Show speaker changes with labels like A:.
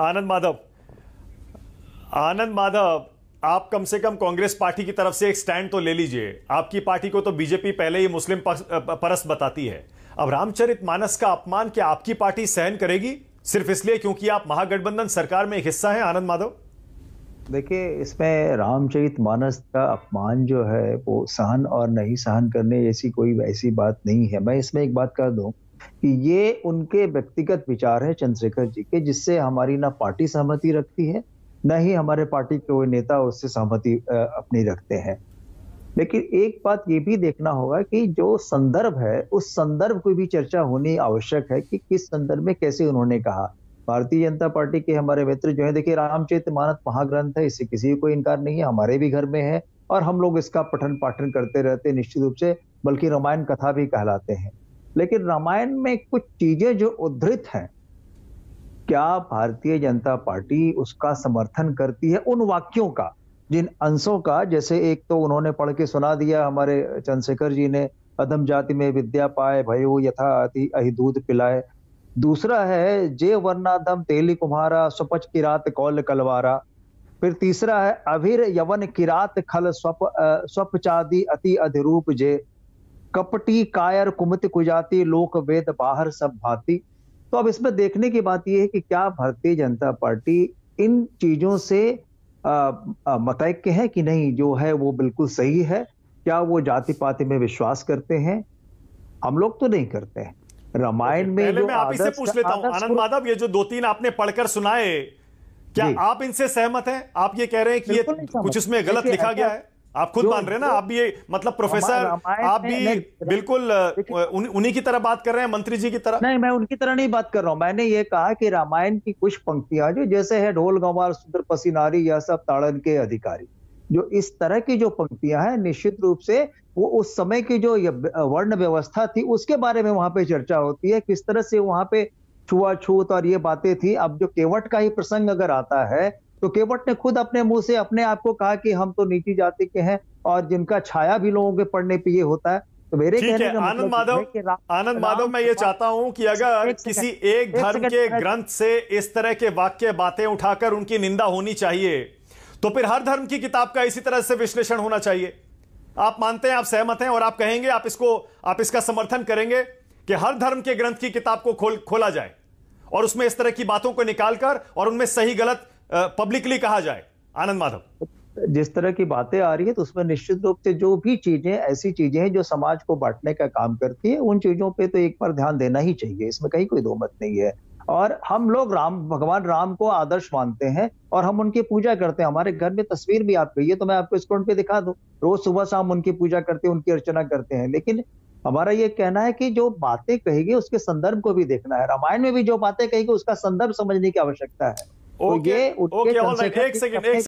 A: आनंद माधव आनंद माधव आप कम से कम कांग्रेस पार्टी की तरफ से एक स्टैंड तो ले लीजिए आपकी पार्टी को तो बीजेपी पहले ही मुस्लिम परस बताती है अब रामचरित मानस का अपमान क्या आपकी पार्टी सहन करेगी सिर्फ इसलिए क्योंकि आप महागठबंधन सरकार में एक हिस्सा है आनंद माधव
B: देखिए इसमें रामचरित मानस का अपमान जो है वो सहन और नहीं सहन करने ऐसी कोई ऐसी बात नहीं है मैं इसमें एक बात कर दूं ये उनके व्यक्तिगत विचार है चंद्रशेखर जी के जिससे हमारी ना पार्टी सहमति रखती है न ही हमारे पार्टी के कोई नेता उससे सहमति अपनी रखते हैं लेकिन एक बात ये भी देखना होगा कि जो संदर्भ है उस संदर्भ की भी चर्चा होनी आवश्यक है कि किस संदर्भ में कैसे उन्होंने कहा भारतीय जनता पार्टी के हमारे मित्र जो है देखिए रामचेत मानत महाग्रंथ है इससे किसी को कोई इनकार नहीं है हमारे भी घर में है और हम लोग इसका पठन पाठन करते रहते निश्चित रूप से बल्कि रामायण कथा भी कहलाते हैं लेकिन रामायण में कुछ चीजें जो उद्धृत हैं क्या भारतीय जनता पार्टी उसका समर्थन करती है उन वाक्यों का जिन अंशों का जैसे एक तो उन्होंने पढ़ के सुना दिया हमारे चंद्रशेखर जी ने अधम जाति में विद्या पाए भयो यथा अहि दूध पिलाए दूसरा है जे वर्णाधम तेली कुम्हारा सुपच किरात कौल कलवारा फिर तीसरा है अभिर यवन किरात खल स्वप स्वपचादी अति अधिरूप जे कपटी कायर कुमत कुजाती लोक वेद बाहर सब भाती तो अब इसमें देखने की बात यह है कि क्या भारतीय जनता पार्टी इन चीजों से मतैक्य है कि नहीं जो है वो बिल्कुल सही है क्या वो जाति पाति में विश्वास करते हैं हम लोग तो नहीं करते हैं रामायण में पहले मैं आप इसे पूछ लेता हूं आनंद
A: माधव ये जो दो तीन आपने पढ़कर सुनाए क्या आप इनसे सहमत हैं आप ये कह रहे हैं कि ये कुछ इसमें गलत लिखा गया है आप खुद मान रहे हैं ना आप भी मतलब प्रोफेसर आप भी बिल्कुल उन्हीं की तरह बात कर रहे हैं मंत्री जी की तरह नहीं मैं
B: उनकी तरह नहीं बात कर रहा हूँ मैंने ये कहा कि रामायण की कुछ पंक्तियां जो जैसे है ढोल गंवार सुंदर पसीनारी यह सब ताड़न के अधिकारी जो इस तरह की जो पंक्तियां हैं निश्चित रूप से वो उस समय की जो वर्ण व्यवस्था थी उसके बारे में वहां पे चर्चा होती है किस तरह से वहां पे छुआछूत और ये बातें थी अब जो केवट का ही प्रसंग अगर आता है तो केवट ने खुद अपने मुंह से अपने आप को कहा कि हम तो नीची जाति के हैं और जिनका छाया भी लोगों के पढ़ने पे ये होता है तो मेरे कहने का मतलब आनंद माधव
A: आनंद माधव मैं ये चाहता हूं कि अगर एक किसी एक धर्म के ग्रंथ से इस तरह के वाक्य बातें उठाकर उनकी निंदा होनी चाहिए तो फिर हर धर्म की किताब का इसी तरह से विश्लेषण होना चाहिए आप मानते हैं आप सहमत हैं और आप कहेंगे आप इसको आप इसका समर्थन करेंगे कि हर धर्म के ग्रंथ की किताब को खोल खोला जाए और उसमें इस तरह की बातों को निकालकर और उनमें सही गलत पब्लिकली कहा जाए आनंद माधव
B: जिस तरह की बातें आ रही है तो उसमें निश्चित रूप से जो भी चीजें ऐसी चीजें हैं जो समाज को बांटने का काम करती है उन चीजों पे तो एक बार ध्यान देना ही चाहिए इसमें कहीं कोई दो मत नहीं है और हम लोग राम भगवान राम को आदर्श मानते हैं और हम उनकी पूजा करते हैं हमारे घर में तस्वीर भी आप कही है तो मैं आपको स्क्रोन पे दिखा दू रोज सुबह शाम उनकी पूजा करते हैं उनकी अर्चना करते हैं लेकिन हमारा ये कहना है कि जो बातें कही गई उसके संदर्भ को भी देखना है रामायण में भी जो बातें कही गई उसका संदर्भ समझने की आवश्यकता है तो ये ओके ऑलराइट एक सेकंड एक